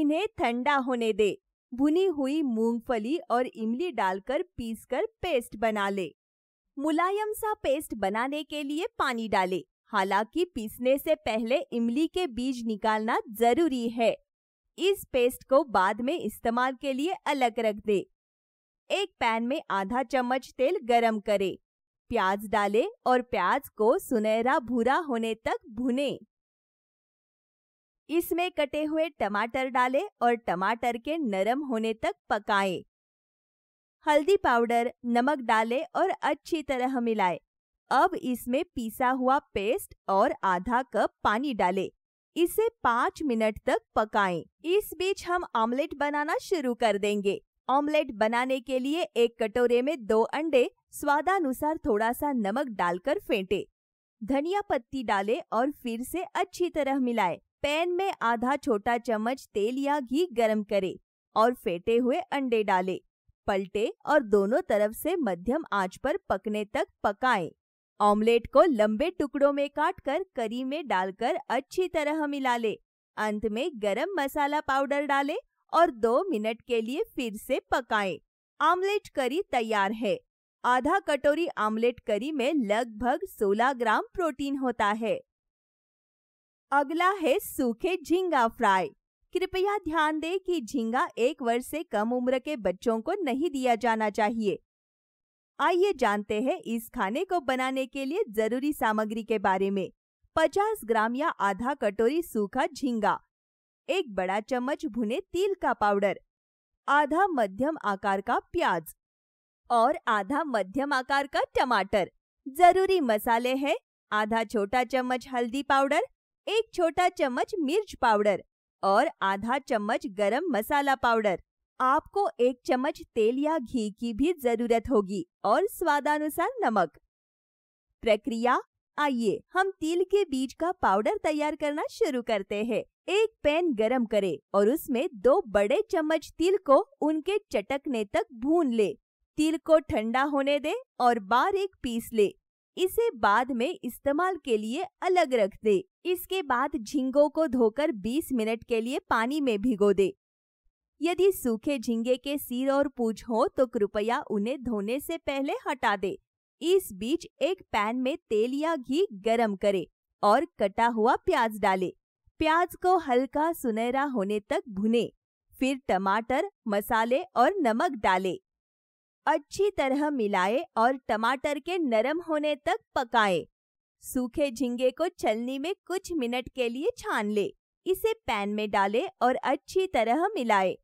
इन्हें ठंडा होने दे भुनी हुई मूंगफली और इमली डालकर पीसकर पेस्ट बना ले मुलायम सा पेस्ट बनाने के लिए पानी डाले हालांकि पीसने से पहले इमली के बीज निकालना जरूरी है इस पेस्ट को बाद में इस्तेमाल के लिए अलग रख दे एक पैन में आधा चम्मच तेल गरम करें। प्याज डालें और प्याज को सुनहरा भूरा होने तक भुने इसमें कटे हुए टमाटर डालें और टमाटर के नरम होने तक पकाएं। हल्दी पाउडर नमक डालें और अच्छी तरह मिलाएं। अब इसमें पीसा हुआ पेस्ट और आधा कप पानी डालें। इसे पाँच मिनट तक पकाएं। इस बीच हम ऑमलेट बनाना शुरू कर देंगे ऑमलेट बनाने के लिए एक कटोरे में दो अंडे स्वादानुसार थोड़ा सा नमक डालकर फेंटे धनिया पत्ती डाले और फिर से अच्छी तरह मिलाए पैन में आधा छोटा चम्मच तेल या घी गर्म करे और फेंटे हुए अंडे डाले पलटे और दोनों तरफ से मध्यम आंच पर पकने तक पकाएं। ऑमलेट को लंबे टुकड़ों में काटकर करी में डालकर अच्छी तरह मिला ले अंत में गरम मसाला पाउडर डाले और दो मिनट के लिए फिर से पकाएं। आमलेट करी तैयार है आधा कटोरी आमलेट करी में लगभग 16 ग्राम प्रोटीन होता है अगला है सूखे झींगा फ्राई कृपया ध्यान दें कि झींगा एक वर्ष से कम उम्र के बच्चों को नहीं दिया जाना चाहिए आइए जानते हैं इस खाने को बनाने के लिए जरूरी सामग्री के बारे में 50 ग्राम या आधा कटोरी सूखा झींगा एक बड़ा चम्मच भुने तिल का पाउडर आधा मध्यम आकार का प्याज और आधा मध्यम आकार का टमाटर जरूरी मसाले हैं आधा छोटा चम्मच हल्दी पाउडर एक छोटा चम्मच मिर्च पाउडर और आधा चम्मच गरम मसाला पाउडर आपको एक चम्मच तेल या घी की भी जरूरत होगी और स्वादानुसार नमक प्रक्रिया आइए हम तिल के बीज का पाउडर तैयार करना शुरू करते हैं। एक पैन गरम करें और उसमें दो बड़े चम्मच तिल को उनके चटकने तक भून ले तिल को ठंडा होने दे और बार एक पीस ले इसे बाद में इस्तेमाल के लिए अलग रख दे इसके बाद झिंगों को धोकर 20 मिनट के लिए पानी में भिगो दे यदि सूखे झिंगे के सिर और पूछ हो तो कृपया उन्हें धोने से पहले हटा दे इस बीच एक पैन में तेल या घी गरम करे और कटा हुआ प्याज डाले प्याज को हल्का सुनहरा होने तक भुने फिर टमाटर मसाले और नमक डाले अच्छी तरह मिलाए और टमाटर के नरम होने तक पकाए सूखे झींगे को छलनी में कुछ मिनट के लिए छान ले इसे पैन में डाले और अच्छी तरह मिलाए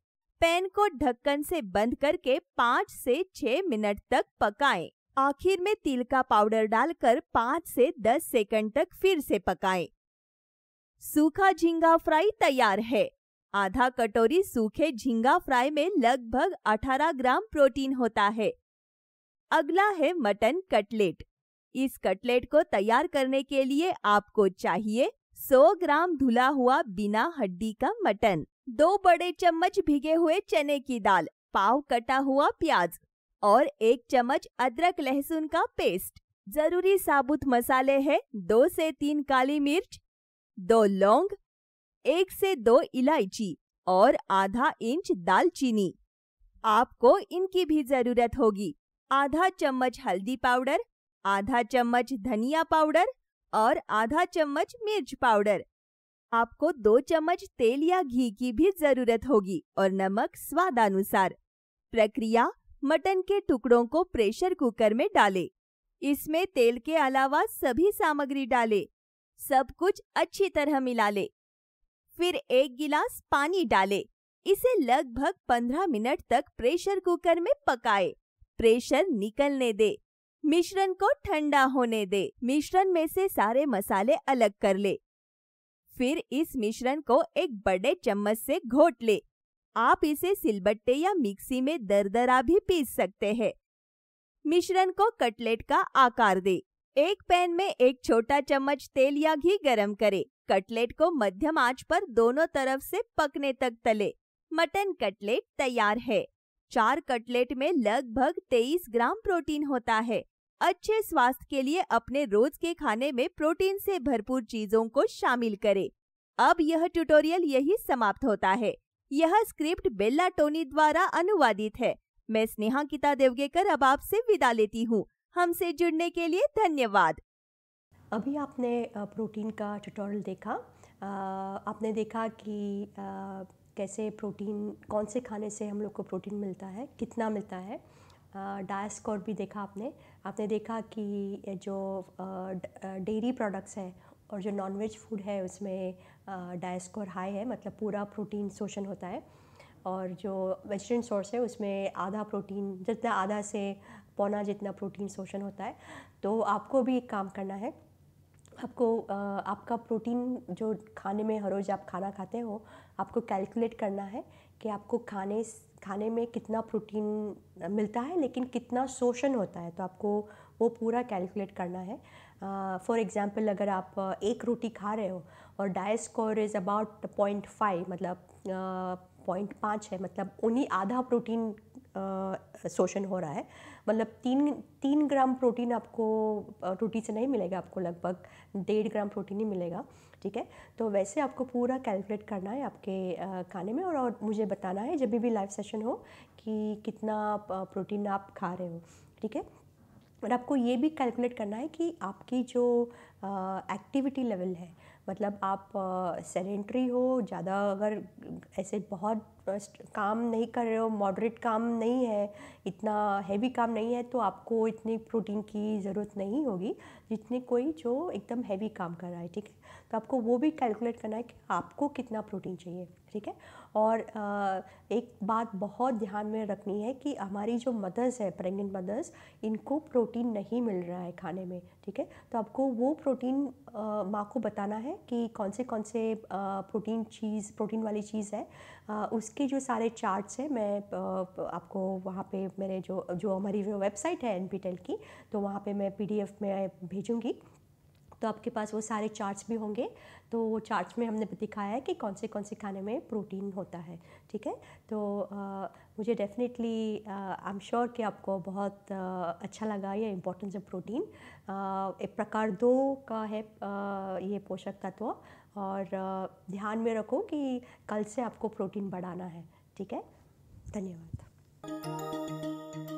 पैन को ढक्कन से बंद करके पाँच से छह मिनट तक पकाएं। आखिर में तिल का पाउडर डालकर 5 से 10 सेकंड तक फिर से पकाएं। सूखा झींगा फ्राई तैयार है आधा कटोरी सूखे झींगा फ्राई में लगभग 18 ग्राम प्रोटीन होता है अगला है मटन कटलेट इस कटलेट को तैयार करने के लिए आपको चाहिए 100 ग्राम धुला हुआ बिना हड्डी का मटन दो बड़े चम्मच भिगे हुए चने की दाल पाव कटा हुआ प्याज और एक चम्मच अदरक लहसुन का पेस्ट जरूरी साबुत मसाले हैं दो से तीन काली मिर्च दो लौंग एक से दो इलायची और आधा इंच दालचीनी आपको इनकी भी जरूरत होगी आधा चम्मच हल्दी पाउडर आधा चम्मच धनिया पाउडर और आधा चम्मच मिर्च पाउडर आपको दो चम्मच तेल या घी की भी जरूरत होगी और नमक स्वादानुसार प्रक्रिया मटन के टुकड़ों को प्रेशर कुकर में डालें। इसमें तेल के अलावा सभी सामग्री डालें। सब कुछ अच्छी तरह मिला लें। फिर एक गिलास पानी डालें। इसे लगभग 15 मिनट तक प्रेशर कुकर में पकाएं। प्रेशर निकलने दे मिश्रण को ठंडा होने दे मिश्रण में से सारे मसाले अलग कर ले फिर इस मिश्रण को एक बड़े चम्मच से घोट ले आप इसे सिलबट्टे या मिक्सी में दरदरा भी पीस सकते हैं मिश्रण को कटलेट का आकार दे एक पैन में एक छोटा चम्मच तेल या घी गरम करें। कटलेट को मध्यम आंच पर दोनों तरफ से पकने तक तले मटन कटलेट तैयार है चार कटलेट में लगभग 23 ग्राम प्रोटीन होता है अच्छे स्वास्थ्य के लिए अपने रोज के खाने में प्रोटीन से भरपूर चीजों को शामिल करें। अब यह ट्यूटोरियल यही समाप्त होता है यह स्क्रिप्ट बेल्ला टोनी द्वारा अनुवादित है मैं स्नेहा किता देवगेकर अब आपसे विदा लेती हूँ हमसे जुड़ने के लिए धन्यवाद अभी आपने प्रोटीन का ट्यूटोरियल देखा आपने देखा कि कैसे प्रोटीन कौन से खाने से हम लोग को प्रोटीन मिलता है कितना मिलता है डायस्कोर भी देखा आपने आपने देखा कि जो डेयरी प्रोडक्ट्स हैं और जो नॉनवेज फूड है उसमें डायस्कोर हाई है मतलब पूरा प्रोटीन शोषण होता है और जो वेजिटेरियन सोर्स है उसमें आधा प्रोटीन जितना आधा से पौना जितना प्रोटीन शोषण होता है तो आपको भी एक काम करना है आपको आपका प्रोटीन जो खाने में हर रोज़ आप खाना खाते हो आपको कैलकुलेट करना है कि आपको खाने खाने में कितना प्रोटीन मिलता है लेकिन कितना शोषण होता है तो आपको वो पूरा कैलकुलेट करना है फॉर uh, एग्ज़ाम्पल अगर आप एक रोटी खा रहे हो और DIAAS score score is about point five मतलब पॉइंट पाँच है मतलब उन्हीं आधा प्रोटीन शोषण हो रहा है मतलब तीन तीन ग्राम प्रोटीन आपको रोटी से नहीं मिलेगा आपको लगभग डेढ़ ग्राम प्रोटीन ही मिलेगा ठीक है तो वैसे आपको पूरा कैलकुलेट करना है आपके खाने में और, और मुझे बताना है जब भी लाइव सेशन हो कि कितना प्रोटीन आप खा रहे हो ठीक है और आपको ये भी कैलकुलेट करना है कि आपकी जो एक्टिविटी लेवल है मतलब आप सेडेंट्री हो ज़्यादा अगर ऐसे बहुत काम नहीं कर रहे हो मॉडरेट काम नहीं है इतना हैवी काम नहीं है तो आपको इतनी प्रोटीन की ज़रूरत नहीं होगी जितने कोई जो एकदम हैवी काम कर रहा है ठीक है तो आपको वो भी कैलकुलेट करना है कि आपको कितना प्रोटीन चाहिए ठीक है और एक बात बहुत ध्यान में रखनी है कि हमारी जो मदर्स है प्रेगनेंट मदर्स इनको प्रोटीन नहीं मिल रहा है खाने में ठीक है तो आपको वो प्रोटीन माँ को बताना है कि कौन से कौन से प्रोटीन चीज़ प्रोटीन वाली चीज़ है उसके जो सारे चार्ट्स हैं मैं आपको वहाँ पे मेरे जो जो हमारी वेबसाइट है एन e की तो वहाँ पे मैं पीडीएफ में भेजूँगी तो आपके पास वो सारे चार्ट्स भी होंगे तो वो चार्ट्स में हमने दिखाया है कि कौन से कौन से खाने में प्रोटीन होता है ठीक है तो आ, मुझे डेफिनेटली आई एम श्योर कि आपको बहुत आ, अच्छा लगा ये इम्पोर्टेंस ऑफ प्रोटीन एक प्रकार दो का है आ, ये पोषक तत्व और ध्यान में रखो कि कल से आपको प्रोटीन बढ़ाना है ठीक है धन्यवाद